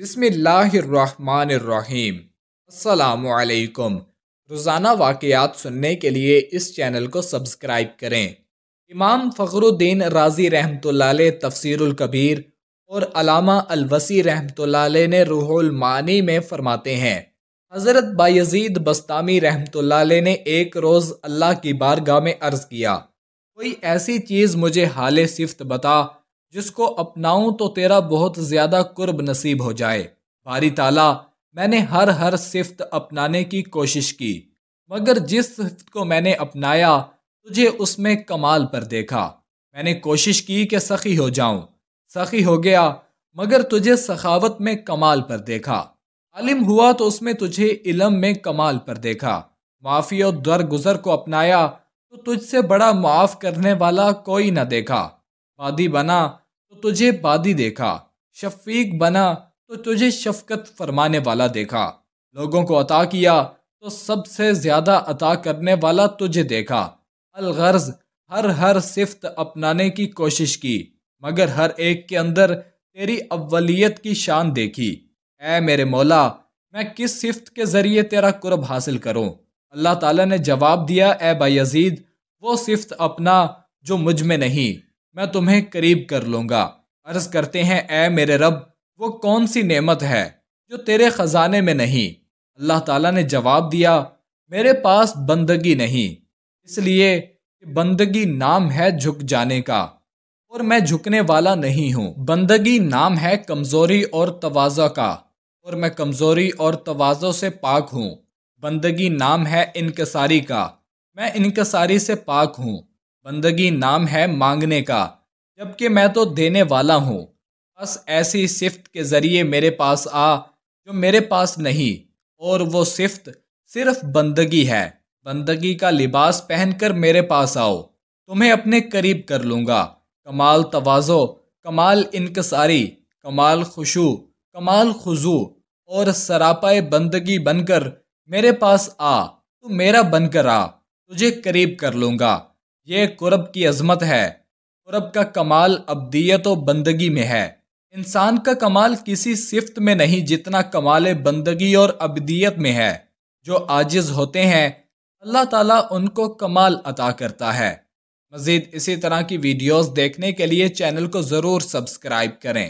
बिसमीम् अलैकुम रोज़ाना वाकयात सुनने के लिए इस चैनल को सब्सक्राइब करें इमाम फ़खरुद्दीन राजी रहमत तफसरकबीर और अलामा अलवसी रहमत ने रूहमानी में फ़रमाते हैं हज़रत बायजीद बस्तामी रहमत ने एक रोज़ अल्लाह की बारगाह में अर्ज़ किया कोई ऐसी चीज़ मुझे हाल सिफ्त बता जिसको अपनाऊं तो तेरा बहुत ज़्यादा कुर्ब नसीब हो जाए बारी ताला मैंने हर हर सिफ्त अपनाने की कोशिश की मगर जिस सिफ्त को मैंने अपनाया तुझे उसमें कमाल पर देखा मैंने कोशिश की कि सखी हो जाऊं सखी हो गया मगर तुझे सखावत में कमाल पर देखा आलिम हुआ तो उसमें तुझे इलम में कमाल पर देखा माफ़ी और दरगुजर को अपनाया तो तुझसे बड़ा माफ़ करने वाला कोई न देखा वादी बना तो तुझे बादी देखा शफीक बना तो तुझे शफकत फरमाने वाला देखा लोगों को अता किया तो सबसे ज़्यादा अता करने वाला तुझे देखा अलगर्ज हर हर सिफ्त अपनाने की कोशिश की मगर हर एक के अंदर तेरी अव्वलियत की शान देखी ऐ मेरे मौला मैं किस सिफ्त के ज़रिए तेरा कुर्ब हासिल करूं? अल्लाह ताला ने जवाब दिया ए बायजीद वो सिफ्त अपना जो मुझ में नहीं मैं तुम्हें करीब कर लूँगा अर्ज करते हैं ए मेरे रब वो कौन सी नेमत है जो तेरे ख़जाने में नहीं अल्लाह ताला ने जवाब दिया मेरे पास बंदगी नहीं इसलिए बंदगी नाम है झुक जाने का और मैं झुकने वाला नहीं हूँ बंदगी नाम है कमज़ोरी और तवाज़ा का और मैं कमज़ोरी और तवाज़ो से पाक हूँ बंदगी नाम है इनकसारी का मैं इनकसारी से पाक हूँ बंदगी नाम है मांगने का जबकि मैं तो देने वाला हूँ बस ऐसी सिफ्त के ज़रिए मेरे पास आ जो मेरे पास नहीं और वो सिफ्त सिर्फ बंदगी है बंदगी का लिबास पहनकर मेरे पास आओ तुम्हें अपने करीब कर लूँगा कमाल तवाज़ो कमाल इनकसारी कमाल खुशु कमाल खुजू और सरापाए बंदगी बनकर मेरे पास आ तू मेरा बनकर आ तुझे करीब कर लूँगा ये कुरब की अजमत है कुरब का कमाल अब्दियत व बंदगी में है इंसान का कमाल किसी सिफ्त में नहीं जितना कमाल बंदगी और अब्दियत में है जो आजिज़ होते हैं अल्लाह ताला उनको कमाल अता करता है मज़ीद इसी तरह की वीडियोस देखने के लिए चैनल को ज़रूर सब्सक्राइब करें